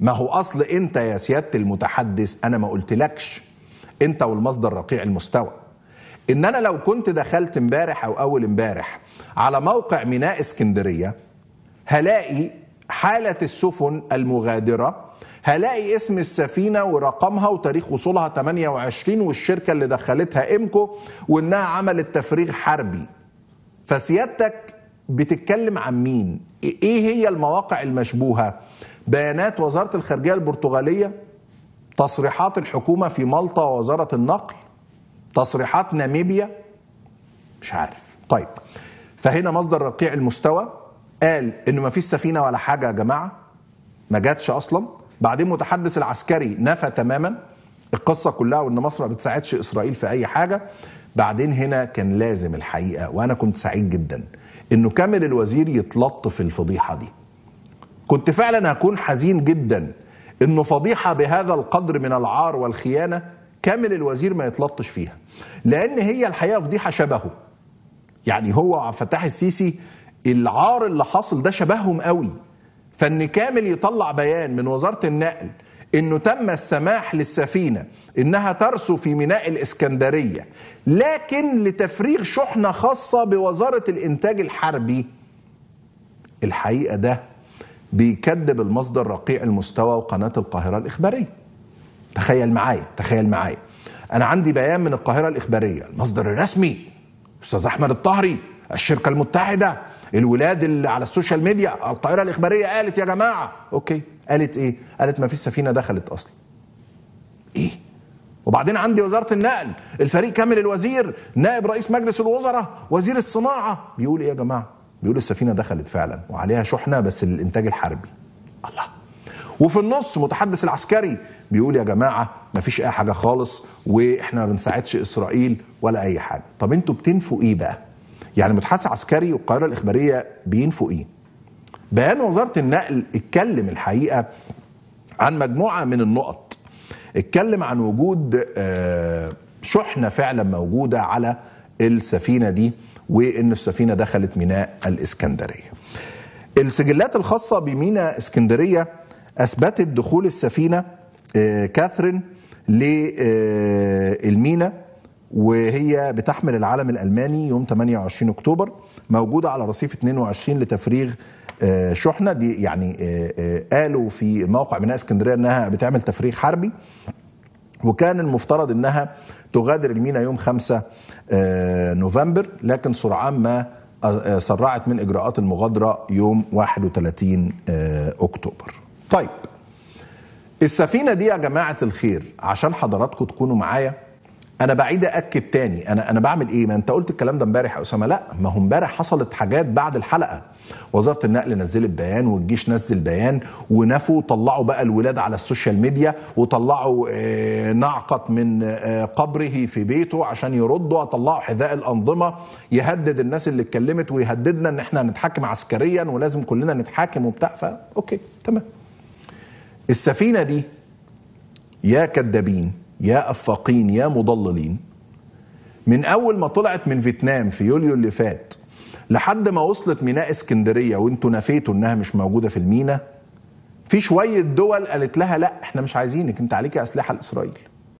ما هو اصل انت يا سياده المتحدث انا ما قلتلكش انت والمصدر رقيع المستوى ان انا لو كنت دخلت امبارح او اول امبارح على موقع ميناء اسكندريه هلاقي حاله السفن المغادره هلاقي اسم السفينه ورقمها وتاريخ وصولها 28 والشركه اللي دخلتها امكو وانها عملت تفريغ حربي فسيادتك بتتكلم عن مين ايه هي المواقع المشبوهه بيانات وزاره الخارجيه البرتغاليه تصريحات الحكومه في مالطا ووزاره النقل تصريحات ناميبيا مش عارف طيب فهنا مصدر رقيع المستوى قال انه ما فيش سفينه ولا حاجه يا جماعه ما جاتش اصلا بعدين متحدث العسكري نفى تماما القصه كلها وان مصر ما بتساعدش اسرائيل في اي حاجه بعدين هنا كان لازم الحقيقه وانا كنت سعيد جدا انه كامل الوزير يتلطف الفضيحه دي كنت فعلا هكون حزين جدا انه فضيحه بهذا القدر من العار والخيانه كامل الوزير ما يتلطش فيها لان هي الحقيقه فضيحه شبهه يعني هو عبد الفتاح السيسي العار اللي حاصل ده شبههم قوي فان كامل يطلع بيان من وزاره النقل انه تم السماح للسفينه انها ترسو في ميناء الاسكندريه لكن لتفريغ شحنه خاصه بوزاره الانتاج الحربي الحقيقه ده بيكذب المصدر رقيع المستوى وقناة القاهرة الإخبارية تخيل معايا تخيل معايا أنا عندي بيان من القاهرة الإخبارية المصدر الرسمي أستاذ أحمد الطهري الشركة المتحدة الولاد اللي على السوشيال ميديا القاهرة الإخبارية قالت يا جماعة أوكي قالت إيه؟ قالت ما فيش سفينة دخلت أصلا إيه؟ وبعدين عندي وزارة النقل الفريق كامل الوزير نائب رئيس مجلس الوزراء وزير الصناعة بيقول إيه يا جماعة بيقول السفينه دخلت فعلا وعليها شحنه بس للانتاج الحربي الله وفي النص متحدث العسكري بيقول يا جماعه مفيش اي حاجه خالص واحنا ما بنساعدش اسرائيل ولا اي حاجه طب انتوا بتنفوا ايه بقى يعني متحدث عسكري والقاهره الاخباريه بينفوا ايه بيان وزاره النقل اتكلم الحقيقه عن مجموعه من النقط اتكلم عن وجود آه، شحنه فعلا موجوده على السفينه دي وان السفينه دخلت ميناء الاسكندريه. السجلات الخاصه بميناء اسكندريه اثبتت دخول السفينه آه، كاثرين للميناء آه، وهي بتحمل العلم الالماني يوم 28 اكتوبر موجوده على رصيف 22 لتفريغ آه، شحنه دي يعني قالوا في موقع ميناء اسكندريه انها بتعمل تفريغ حربي وكان المفترض انها تغادر الميناء يوم 5 آه، نوفمبر لكن سرعان ما آه، آه، سرعت من اجراءات المغادره يوم 31 اكتوبر. طيب السفينه دي يا جماعه الخير عشان حضراتكم تكونوا معايا انا بعيد اكد تاني انا انا بعمل ايه ما انت قلت الكلام ده امبارح يا اسامه لا ما هو امبارح حصلت حاجات بعد الحلقه وزاره النقل نزلت بيان والجيش نزل بيان ونفوا طلعوا بقى الولاد على السوشيال ميديا وطلعوا آه، نعقت من آه، قبره في بيته عشان يردوا طلعوا حذاء الانظمه يهدد الناس اللي اتكلمت ويهددنا ان احنا هنتحاكم عسكريا ولازم كلنا نتحاكم وبتاع فا اوكي تمام السفينه دي يا كدابين يا افاقين يا مضللين من اول ما طلعت من فيتنام في يوليو اللي فات لحد ما وصلت ميناء اسكندريه وانتوا نفيتوا انها مش موجوده في المينا في شويه دول قالت لها لا احنا مش عايزينك انت عليك اسلحه لاسرائيل